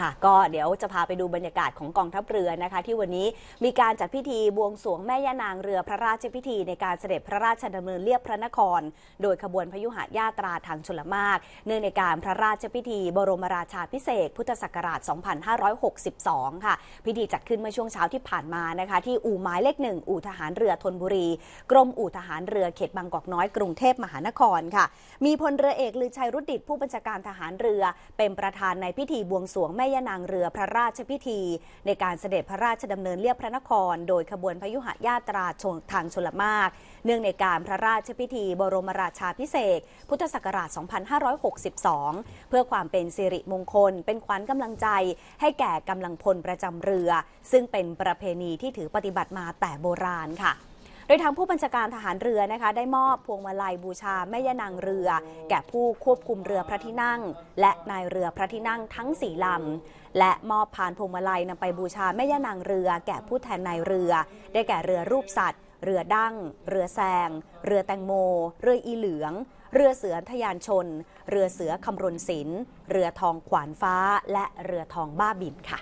ค่ะก็เดี๋ยวจะพาไปดูบรรยากาศของกองทัพเรือนะคะที่วันนี้มีการจัดพิธีบวงสรวงแม่ย่านางเรือพระราชพิธี ในการเสด็จพระราชดำเนินเลียบพระนคร โดยขบวนพยุหญาตราทางชลมารเนื่องในการพระราชพิธี บรมราชาพิเศษพุทธศักราช 2562 ค่ะ พิธีจัดขึ้นเมื่อช่วงเช้าที่ผ่านมานะคะที่อู่ไม้เลขหนึ่งอู่ทหารเรือธนบุรี กรมอู่ทหารเรือเขตบางกอกน้อยกรุงเทพมหานครค่ะมีพลเรือเอกลือชัยรุดดิตผู้บัญชาการทหารเรือ เป็นประธานในพิธีบวงสรวงแม่ยานางเรือพระราชพิธีในการเสด็จพระราชดำเนินเลียบพระนครโดยขบวนพยุหญาตราทางชลมากเนื่องในการพระราชพิธี บรมราชาพิเศษพุทธศักราช 2562 เพื่อความเป็นสิริมงคล เป็นขวัญกำลังใจให้แก่กำลังพลประจำเรือ ซึ่งเป็นประเพณีที่ถือปฏิบัติมาแต่โบราณค่ะโดยทางผู้บัญชาการทหารเรือนะคะได้มอบพวงมาลัยบูชาแม่ย่านางเรือ แก่ผู้ควบคุมเรือพระที่นั่ง และนายเรือพระที่นั่งทั้งสี่ลำและมอบผ่านพวงมาลัยนำไปบูชาแม่ย่านางเรือแก่ผู้แทนนายเรือ ได้แก่เรือรูปสัตว์ เรือดั้งเรือแซงเรือแตงโมเรืออีเหลือง เรือเสือทยานชนเรือเสือคำรณศิลป์เรือทองขวานฟ้าและเรือทองบ้าบินค่ะ